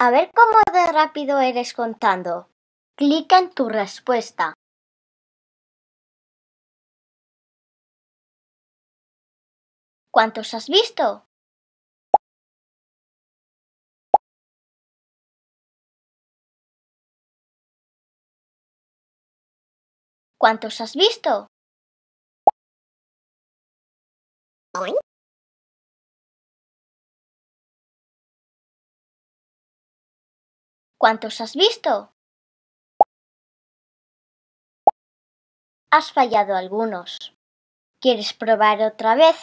A ver cómo de rápido eres contando. Clica en tu respuesta. ¿Cuántos has visto? ¿Cuántos has visto? ¿Cuántos has visto? Has fallado algunos. ¿Quieres probar otra vez?